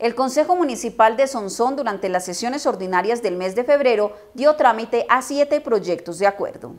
El Consejo Municipal de Sonsón durante las sesiones ordinarias del mes de febrero dio trámite a siete proyectos de acuerdo.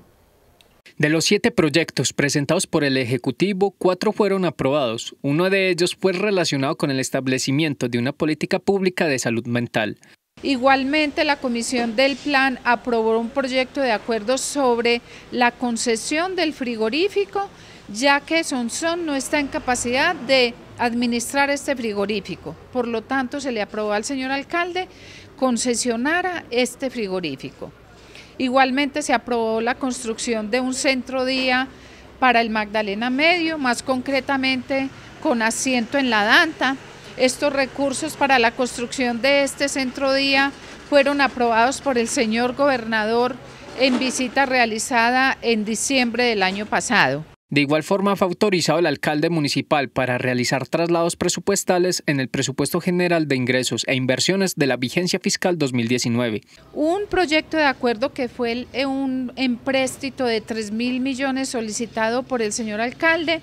De los siete proyectos presentados por el Ejecutivo, cuatro fueron aprobados. Uno de ellos fue relacionado con el establecimiento de una política pública de salud mental. Igualmente, la Comisión del Plan aprobó un proyecto de acuerdo sobre la concesión del frigorífico, ya que Sonsón no está en capacidad de administrar este frigorífico. Por lo tanto, se le aprobó al señor alcalde concesionara este frigorífico. Igualmente se aprobó la construcción de un centro día para el Magdalena Medio, más concretamente con asiento en la Danta. Estos recursos para la construcción de este centro día fueron aprobados por el señor gobernador en visita realizada en diciembre del año pasado. De igual forma, fue autorizado el alcalde municipal para realizar traslados presupuestales en el presupuesto general de ingresos e inversiones de la vigencia fiscal 2019. Un proyecto de acuerdo que fue eh, un empréstito de 3 mil millones solicitado por el señor alcalde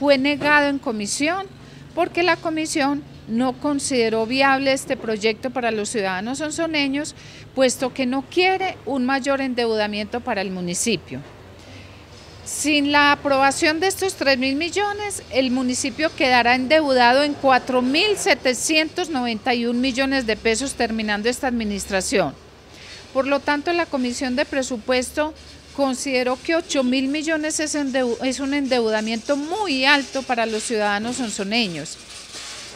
fue negado en comisión porque la comisión no consideró viable este proyecto para los ciudadanos sonsoneños, puesto que no quiere un mayor endeudamiento para el municipio. Sin la aprobación de estos 3 mil millones, el municipio quedará endeudado en 4.791 millones de pesos terminando esta administración. Por lo tanto, la Comisión de Presupuesto consideró que 8 mil millones es, un endeudamiento muy alto para los ciudadanos sonzoneños.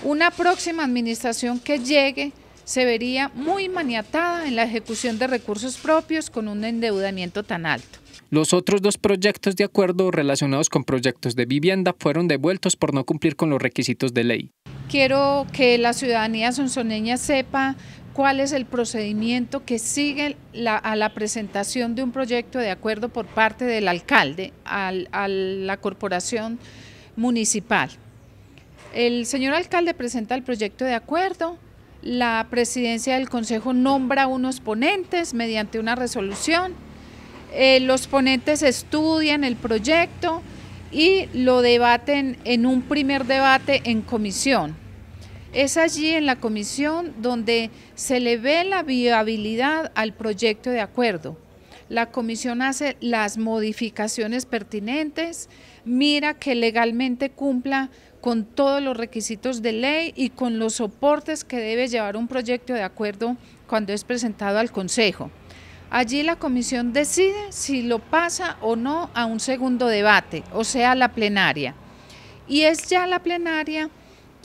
Una próxima administración que llegue se vería muy maniatada en la ejecución de recursos propios con un endeudamiento tan alto. Los otros dos proyectos de acuerdo relacionados con proyectos de vivienda fueron devueltos por no cumplir con los requisitos de ley. Quiero que la ciudadanía sonsoneña sepa cuál es el procedimiento que sigue a la presentación de un proyecto de acuerdo por parte del alcalde a la corporación municipal. El señor alcalde presenta el proyecto de acuerdo, la presidencia del consejo nombra unos ponentes mediante una resolución, eh, los ponentes estudian el proyecto y lo debaten en un primer debate en comisión. Es allí en la comisión donde se le ve la viabilidad al proyecto de acuerdo. La comisión hace las modificaciones pertinentes, mira que legalmente cumpla con todos los requisitos de ley y con los soportes que debe llevar un proyecto de acuerdo cuando es presentado al Consejo. Allí la comisión decide si lo pasa o no a un segundo debate, o sea, la plenaria. Y es ya la plenaria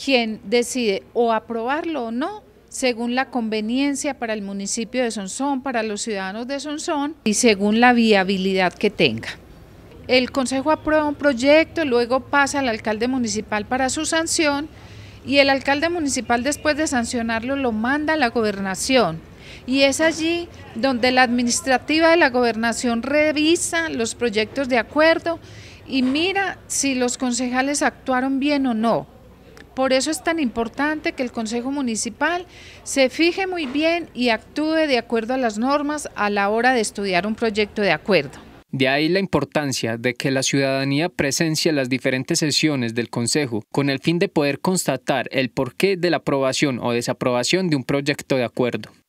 quien decide o aprobarlo o no según la conveniencia para el municipio de Sonsón, para los ciudadanos de Sonsón y según la viabilidad que tenga. El Consejo aprueba un proyecto, luego pasa al alcalde municipal para su sanción y el alcalde municipal después de sancionarlo lo manda a la gobernación y es allí donde la administrativa de la gobernación revisa los proyectos de acuerdo y mira si los concejales actuaron bien o no. Por eso es tan importante que el Consejo Municipal se fije muy bien y actúe de acuerdo a las normas a la hora de estudiar un proyecto de acuerdo. De ahí la importancia de que la ciudadanía presencie las diferentes sesiones del Consejo con el fin de poder constatar el porqué de la aprobación o desaprobación de un proyecto de acuerdo.